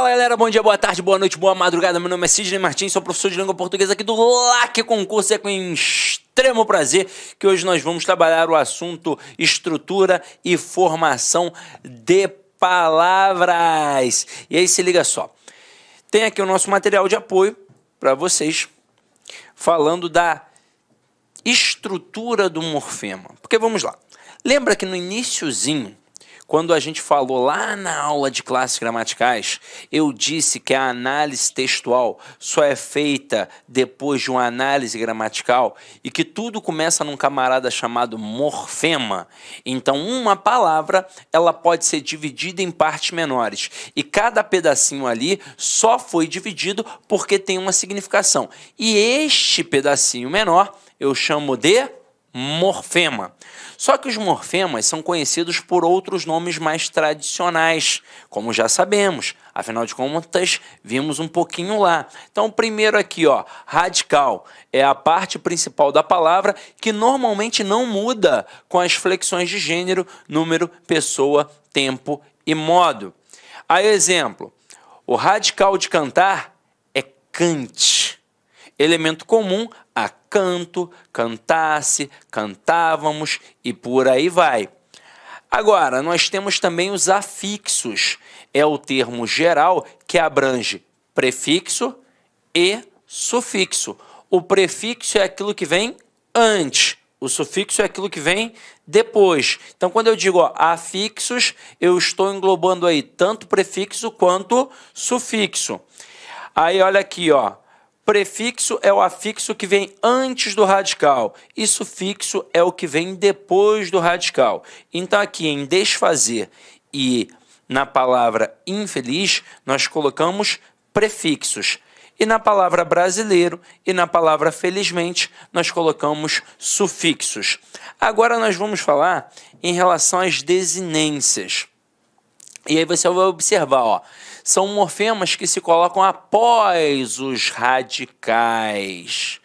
Fala galera, bom dia, boa tarde, boa noite, boa madrugada. Meu nome é Sidney Martins, sou professor de língua portuguesa aqui do LAC Concurso. É com extremo prazer que hoje nós vamos trabalhar o assunto estrutura e formação de palavras. E aí se liga só. Tem aqui o nosso material de apoio para vocês falando da estrutura do morfema. Porque vamos lá. Lembra que no iníciozinho quando a gente falou lá na aula de classes gramaticais, eu disse que a análise textual só é feita depois de uma análise gramatical e que tudo começa num camarada chamado morfema. Então, uma palavra ela pode ser dividida em partes menores e cada pedacinho ali só foi dividido porque tem uma significação. E este pedacinho menor eu chamo de morfema. Só que os morfemas são conhecidos por outros nomes mais tradicionais, como já sabemos. Afinal de contas, vimos um pouquinho lá. Então, primeiro aqui, ó, radical é a parte principal da palavra que normalmente não muda com as flexões de gênero, número, pessoa, tempo e modo. Aí, exemplo, o radical de cantar é cante elemento comum a canto, cantasse, cantávamos e por aí vai. Agora, nós temos também os afixos. É o termo geral que abrange prefixo e sufixo. O prefixo é aquilo que vem antes, o sufixo é aquilo que vem depois. Então, quando eu digo ó, afixos, eu estou englobando aí tanto prefixo quanto sufixo. Aí, olha aqui, ó. Prefixo é o afixo que vem antes do radical. E sufixo é o que vem depois do radical. Então, aqui em desfazer e na palavra infeliz, nós colocamos prefixos. E na palavra brasileiro e na palavra felizmente, nós colocamos sufixos. Agora nós vamos falar em relação às desinências. E aí você vai observar, ó, são morfemas que se colocam após os radicais.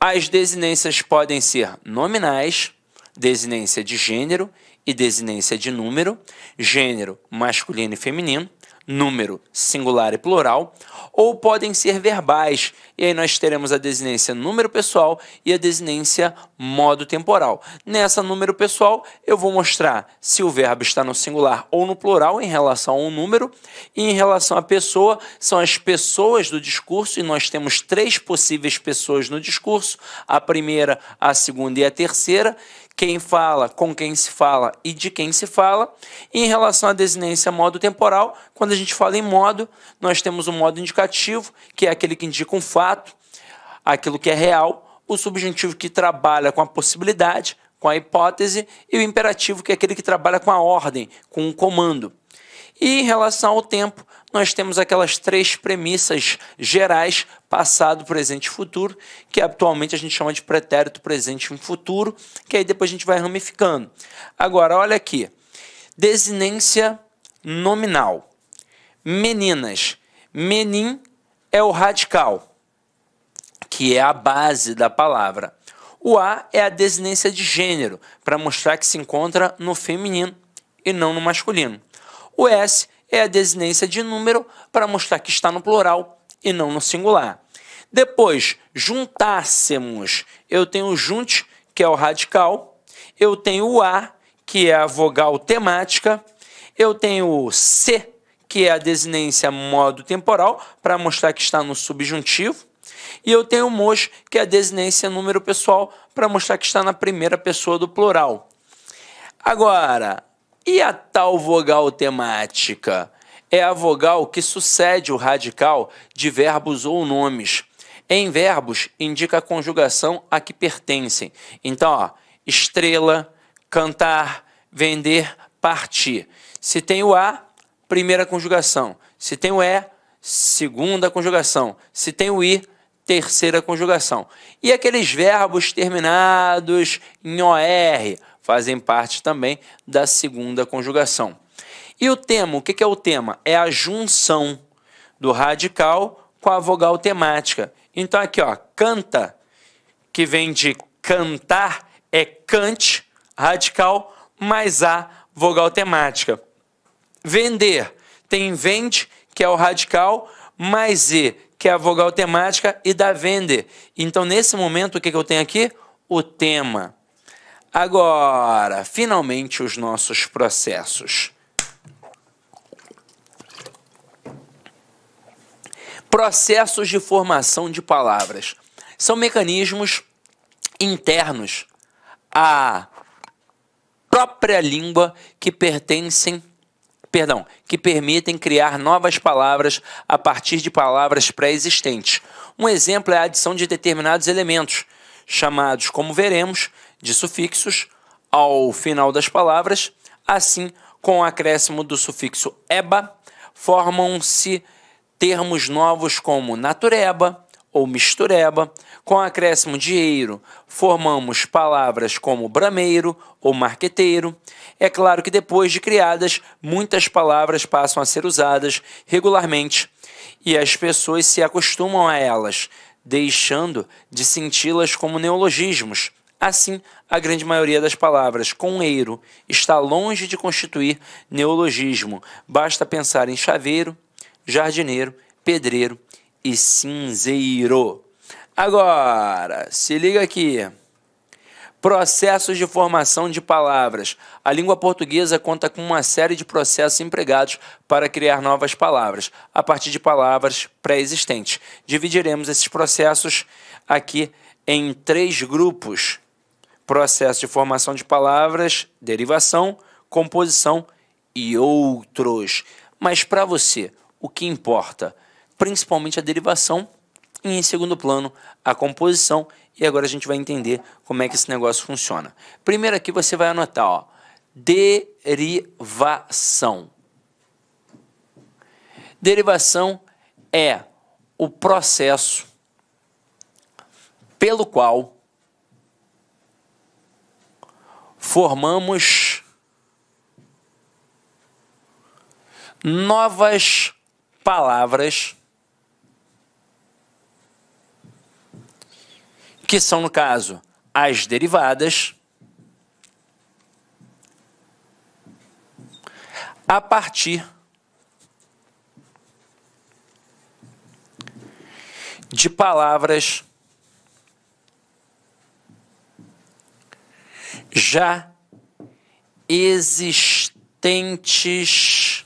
As desinências podem ser nominais, desinência de gênero e desinência de número, gênero masculino e feminino, número, singular e plural, ou podem ser verbais, e aí nós teremos a desinência número pessoal e a desinência modo temporal. Nessa número pessoal, eu vou mostrar se o verbo está no singular ou no plural em relação ao número, e em relação à pessoa, são as pessoas do discurso, e nós temos três possíveis pessoas no discurso: a primeira, a segunda e a terceira quem fala, com quem se fala e de quem se fala. E em relação à desinência modo temporal, quando a gente fala em modo, nós temos o um modo indicativo, que é aquele que indica um fato, aquilo que é real, o subjuntivo que trabalha com a possibilidade, com a hipótese, e o imperativo, que é aquele que trabalha com a ordem, com o comando. E em relação ao tempo, nós temos aquelas três premissas gerais, passado, presente e futuro, que atualmente a gente chama de pretérito, presente e futuro, que aí depois a gente vai ramificando. Agora, olha aqui. Desinência nominal. Meninas. Menin é o radical, que é a base da palavra. O A é a desinência de gênero, para mostrar que se encontra no feminino e não no masculino. O S é a desinência de número para mostrar que está no plural e não no singular. Depois, juntássemos, eu tenho o junte, que é o radical, eu tenho o A, que é a vogal temática, eu tenho o C, que é a desinência modo temporal, para mostrar que está no subjuntivo, e eu tenho o mos, que é a desinência número pessoal, para mostrar que está na primeira pessoa do plural. Agora, e a tal vogal temática? É a vogal que sucede o radical de verbos ou nomes. Em verbos, indica a conjugação a que pertencem. Então, ó, estrela, cantar, vender, partir. Se tem o A, primeira conjugação. Se tem o E, segunda conjugação. Se tem o I, terceira conjugação. E aqueles verbos terminados em OR, fazem parte também da segunda conjugação. E o tema, o que é o tema? É a junção do radical com a vogal temática. Então aqui, ó, canta, que vem de cantar, é cante, radical, mais a vogal temática. Vender, tem vende, que é o radical, mais e, que é a vogal temática, e da vender. Então, nesse momento, o que, que eu tenho aqui? O tema. Agora, finalmente os nossos processos. Processos de formação de palavras são mecanismos internos à própria língua que pertencem, perdão, que permitem criar novas palavras a partir de palavras pré-existentes. Um exemplo é a adição de determinados elementos, chamados, como veremos, de sufixos ao final das palavras, assim com o acréscimo do sufixo eba, formam-se termos novos como natureba ou mistureba. Com o acréscimo de eiro, formamos palavras como brameiro ou marqueteiro. É claro que depois de criadas, muitas palavras passam a ser usadas regularmente e as pessoas se acostumam a elas, deixando de senti-las como neologismos Assim, a grande maioria das palavras com eiro está longe de constituir neologismo. Basta pensar em chaveiro, jardineiro, pedreiro e cinzeiro. Agora, se liga aqui. Processos de formação de palavras. A língua portuguesa conta com uma série de processos empregados para criar novas palavras, a partir de palavras pré-existentes. Dividiremos esses processos aqui em três grupos processo de formação de palavras, derivação, composição e outros. Mas para você, o que importa? Principalmente a derivação e, em segundo plano, a composição. E agora a gente vai entender como é que esse negócio funciona. Primeiro aqui você vai anotar, ó, derivação. Derivação é o processo pelo qual formamos novas palavras que são, no caso, as derivadas a partir de palavras já existentes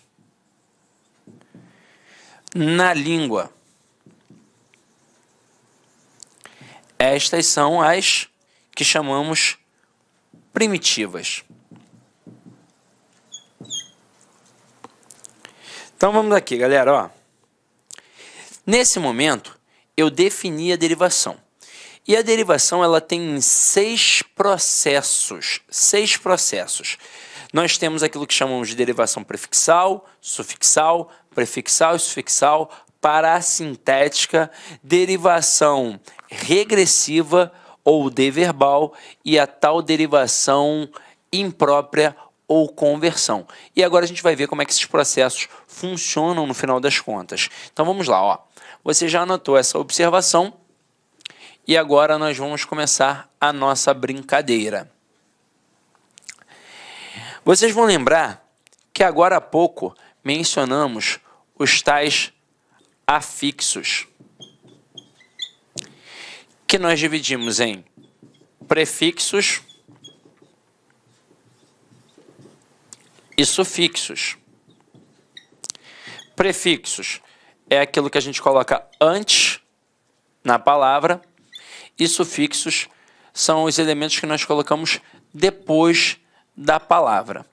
na língua. Estas são as que chamamos primitivas. Então vamos aqui, galera. Ó. Nesse momento, eu defini a derivação. E a derivação ela tem seis processos, seis processos. Nós temos aquilo que chamamos de derivação prefixal, sufixal, prefixal e sufixal, parasintética, derivação regressiva ou deverbal e a tal derivação imprópria ou conversão. E agora a gente vai ver como é que esses processos funcionam no final das contas. Então vamos lá, ó. Você já anotou essa observação? E agora nós vamos começar a nossa brincadeira. Vocês vão lembrar que agora há pouco mencionamos os tais afixos, que nós dividimos em prefixos e sufixos. Prefixos é aquilo que a gente coloca antes na palavra e sufixos são os elementos que nós colocamos depois da palavra.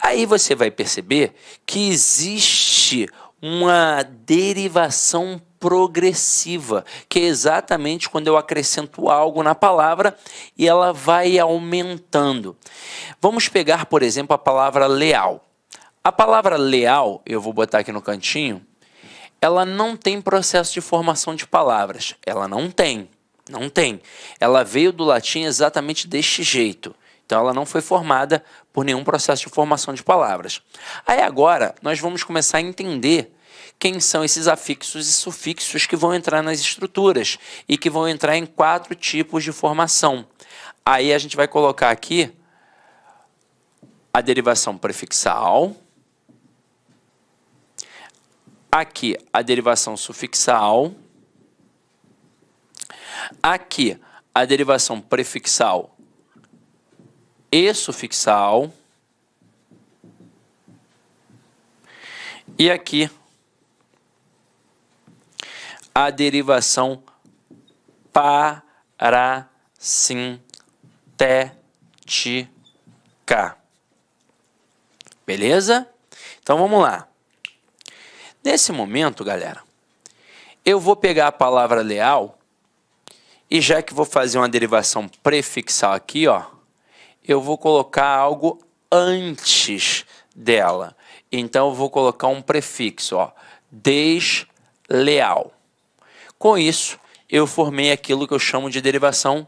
Aí você vai perceber que existe uma derivação progressiva, que é exatamente quando eu acrescento algo na palavra e ela vai aumentando. Vamos pegar, por exemplo, a palavra leal. A palavra leal, eu vou botar aqui no cantinho, ela não tem processo de formação de palavras. Ela não tem. Não tem. Ela veio do latim exatamente deste jeito. Então ela não foi formada por nenhum processo de formação de palavras. Aí agora nós vamos começar a entender quem são esses afixos e sufixos que vão entrar nas estruturas e que vão entrar em quatro tipos de formação. Aí a gente vai colocar aqui a derivação prefixal, aqui a derivação sufixal Aqui, a derivação prefixal e sufixal. E aqui, a derivação parasintética. Beleza? Então vamos lá. Nesse momento, galera, eu vou pegar a palavra leal e já que vou fazer uma derivação prefixal aqui, ó, eu vou colocar algo antes dela. Então eu vou colocar um prefixo, ó, desleal. Com isso, eu formei aquilo que eu chamo de derivação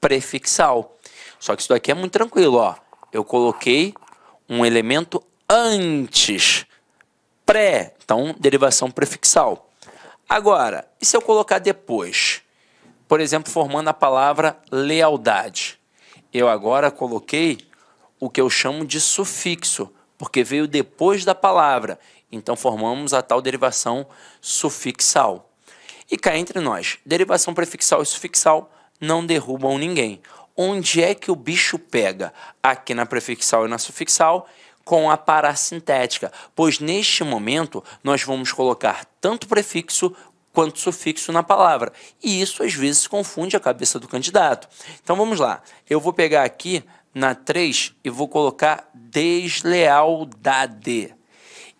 prefixal. Só que isso daqui é muito tranquilo, ó. Eu coloquei um elemento antes, pré, então derivação prefixal. Agora, e se eu colocar depois? Por exemplo, formando a palavra lealdade. Eu agora coloquei o que eu chamo de sufixo, porque veio depois da palavra. Então formamos a tal derivação sufixal. E cá entre nós, derivação prefixal e sufixal não derrubam ninguém. Onde é que o bicho pega? Aqui na prefixal e na sufixal, com a parassintética. pois neste momento nós vamos colocar tanto prefixo quanto sufixo na palavra. E isso às vezes confunde a cabeça do candidato. Então vamos lá. Eu vou pegar aqui na 3 e vou colocar deslealdade.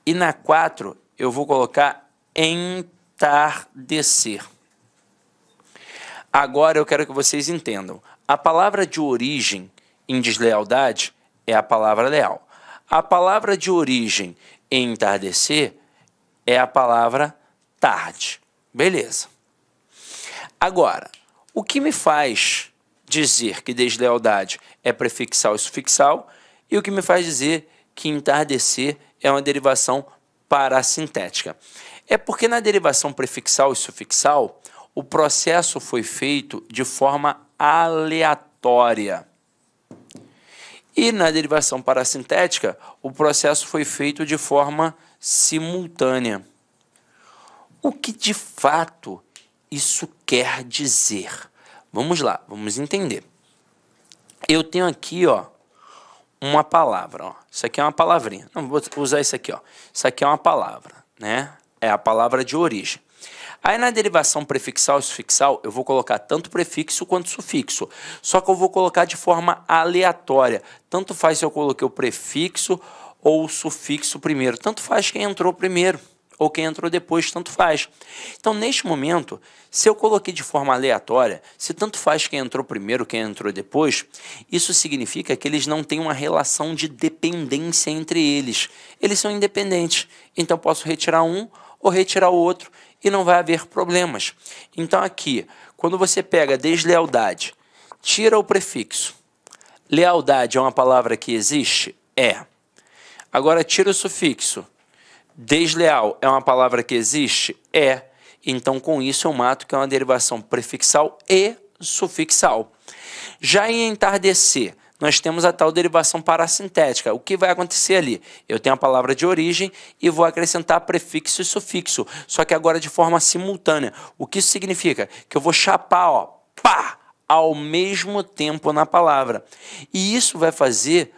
E na 4 eu vou colocar entardecer. Agora eu quero que vocês entendam. A palavra de origem em deslealdade é a palavra leal. A palavra de origem em entardecer é a palavra tarde. Beleza. Agora, o que me faz dizer que deslealdade é prefixal e sufixal e o que me faz dizer que entardecer é uma derivação parasintética? É porque na derivação prefixal e sufixal, o processo foi feito de forma aleatória. E na derivação parasintética, o processo foi feito de forma simultânea o que de fato isso quer dizer. Vamos lá, vamos entender. Eu tenho aqui, ó, uma palavra, ó. Isso aqui é uma palavrinha. Não vou usar isso aqui, ó. Isso aqui é uma palavra, né? É a palavra de origem. Aí na derivação prefixal e sufixal, eu vou colocar tanto prefixo quanto sufixo. Só que eu vou colocar de forma aleatória. Tanto faz se eu coloquei o prefixo ou o sufixo primeiro. Tanto faz quem entrou primeiro ou quem entrou depois, tanto faz. Então, neste momento, se eu coloquei de forma aleatória, se tanto faz quem entrou primeiro, quem entrou depois, isso significa que eles não têm uma relação de dependência entre eles. Eles são independentes. Então, posso retirar um ou retirar o outro e não vai haver problemas. Então, aqui, quando você pega deslealdade, tira o prefixo. Lealdade é uma palavra que existe? É. Agora, tira o sufixo. Desleal é uma palavra que existe? É. Então, com isso, eu mato que é uma derivação prefixal e sufixal. Já em entardecer, nós temos a tal derivação parasintética. O que vai acontecer ali? Eu tenho a palavra de origem e vou acrescentar prefixo e sufixo, só que agora de forma simultânea. O que isso significa? Que eu vou chapar, ó, pá, ao mesmo tempo na palavra. E isso vai fazer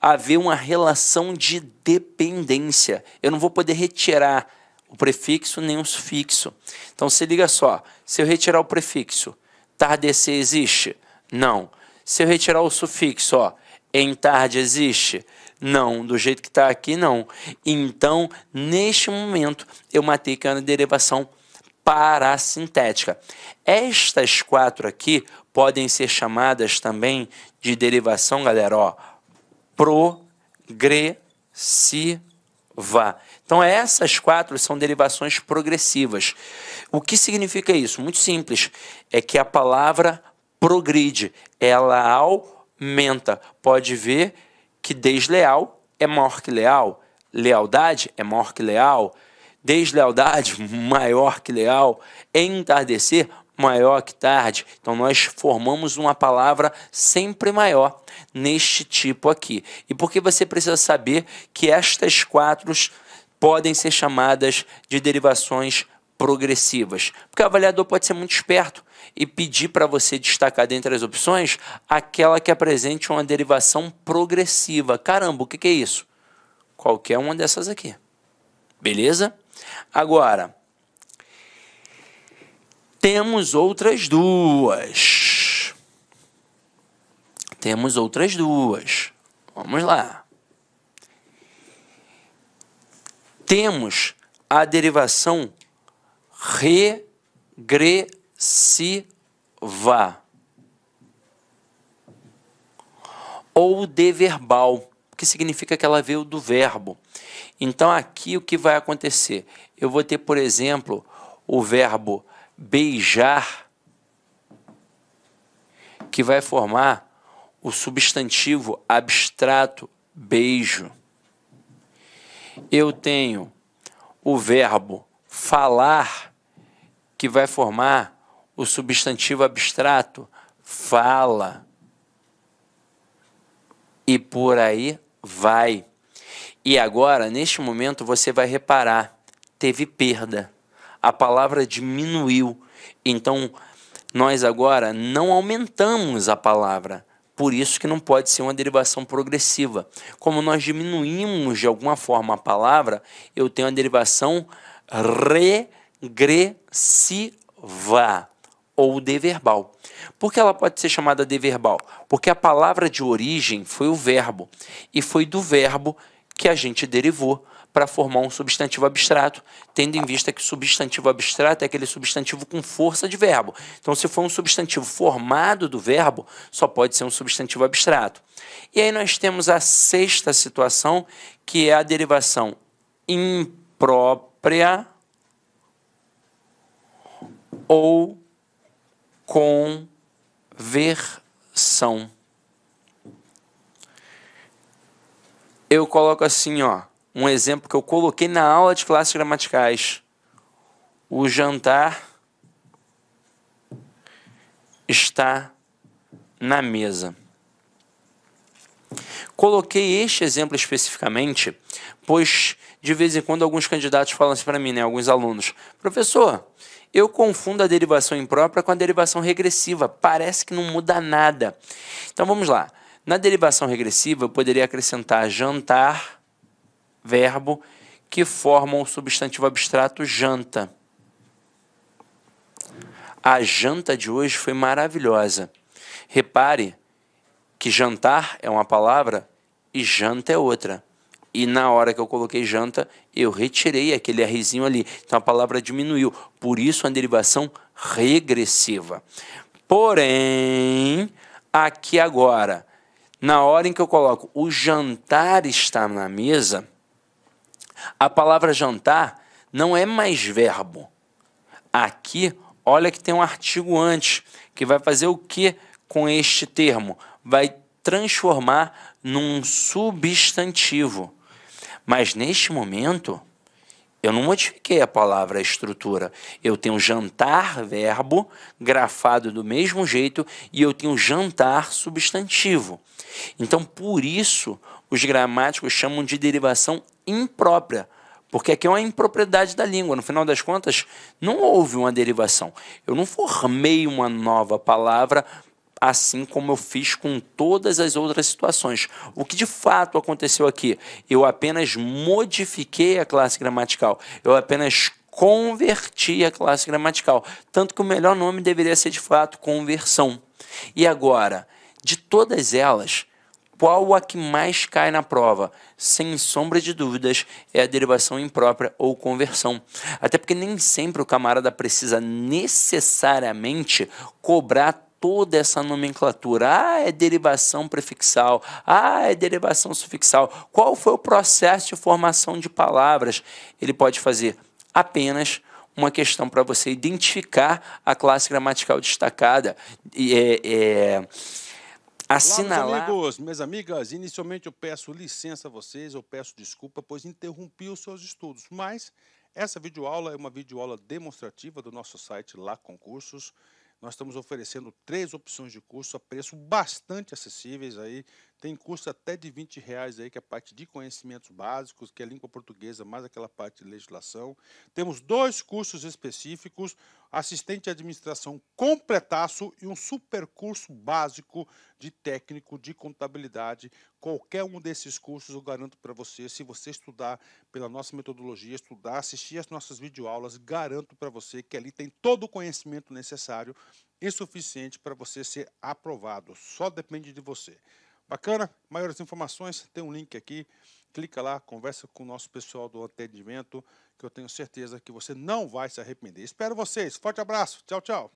haver uma relação de dependência. Eu não vou poder retirar o prefixo nem o sufixo. Então se liga só, se eu retirar o prefixo, tardecer existe? Não. Se eu retirar o sufixo, ó, em tarde existe? Não, do jeito que está aqui, não. Então, neste momento, eu matei que é uma derivação parasintética. Estas quatro aqui podem ser chamadas também de derivação, galera, ó, progressiva. Então, essas quatro são derivações progressivas. O que significa isso? Muito simples. É que a palavra progride, ela aumenta. Pode ver que desleal é maior que leal, lealdade é maior que leal, deslealdade maior que leal, entardecer maior que tarde. Então nós formamos uma palavra sempre maior neste tipo aqui. E por que você precisa saber que estas quatro podem ser chamadas de derivações progressivas. Porque o avaliador pode ser muito esperto e pedir para você destacar dentre as opções aquela que apresente uma derivação progressiva. Caramba, o que, é isso? Qualquer uma dessas aqui. Beleza? Agora, temos outras duas. Temos outras duas. Vamos lá. Temos a derivação regressiva ou deverbal, que significa que ela veio do verbo. Então aqui o que vai acontecer? Eu vou ter, por exemplo, o verbo beijar, que vai formar o substantivo abstrato beijo. Eu tenho o verbo falar, que vai formar o substantivo abstrato fala. E por aí vai. E agora, neste momento, você vai reparar: teve perda a palavra diminuiu. Então, nós agora não aumentamos a palavra. Por isso que não pode ser uma derivação progressiva. Como nós diminuímos de alguma forma a palavra, eu tenho a derivação regressiva ou deverbal. Por que ela pode ser chamada deverbal? Porque a palavra de origem foi o verbo e foi do verbo que a gente derivou para formar um substantivo abstrato, tendo em vista que substantivo abstrato é aquele substantivo com força de verbo. Então, se for um substantivo formado do verbo, só pode ser um substantivo abstrato. E aí nós temos a sexta situação, que é a derivação imprópria ou conversão. Eu coloco assim, ó um exemplo que eu coloquei na aula de classes gramaticais. O jantar está na mesa. Coloquei este exemplo especificamente, pois de vez em quando alguns candidatos falam assim para mim, né, alguns alunos: "Professor, eu confundo a derivação imprópria com a derivação regressiva. Parece que não muda nada". Então vamos lá. Na derivação regressiva, eu poderia acrescentar jantar verbo que formam o substantivo abstrato janta. A janta de hoje foi maravilhosa. Repare que jantar é uma palavra e janta é outra. E na hora que eu coloquei janta, eu retirei aquele Rzinho ali. Então a palavra diminuiu. Por isso a derivação regressiva. Porém, aqui agora, na hora em que eu coloco o jantar está na mesa, a palavra jantar não é mais verbo. Aqui, olha que tem um artigo antes, que vai fazer o que com este termo? Vai transformar num substantivo. Mas neste momento, eu não modifiquei a palavra, a estrutura. Eu tenho jantar, verbo, grafado do mesmo jeito, e eu tenho jantar, substantivo. Então, por isso, os gramáticos chamam de derivação imprópria, porque aqui é uma impropriedade da língua. No final das contas, não houve uma derivação. Eu não formei uma nova palavra assim como eu fiz com todas as outras situações. O que de fato aconteceu aqui? Eu apenas modifiquei a classe gramatical, eu apenas converti a classe gramatical. Tanto que o melhor nome deveria ser de fato conversão. E agora, de todas elas, qual a que mais cai na prova? Sem sombra de dúvidas, é a derivação imprópria ou conversão. Até porque nem sempre o camarada precisa necessariamente cobrar toda essa nomenclatura. Ah, é derivação prefixal. Ah, é derivação sufixal. Qual foi o processo de formação de palavras? Ele pode fazer apenas uma questão para você identificar a classe gramatical destacada. É, é, assinalar. Olá, meus amigos, minhas amigas, inicialmente eu peço licença a vocês, eu peço desculpa, pois interrompi os seus estudos, mas essa videoaula é uma videoaula demonstrativa do nosso site Lá Concursos. Nós estamos oferecendo três opções de curso a preço bastante acessíveis aí tem curso até de 20 reais aí, que é a parte de conhecimentos básicos, que é língua portuguesa, mais aquela parte de legislação. Temos dois cursos específicos, assistente de administração completaço e um super curso básico de técnico de contabilidade. Qualquer um desses cursos eu garanto para você, se você estudar pela nossa metodologia, estudar, assistir as nossas videoaulas, garanto para você que ali tem todo o conhecimento necessário e suficiente para você ser aprovado. Só depende de você. Bacana? Maiores informações, tem um link aqui. Clica lá, conversa com o nosso pessoal do atendimento, que eu tenho certeza que você não vai se arrepender. Espero vocês. Forte abraço. Tchau, tchau.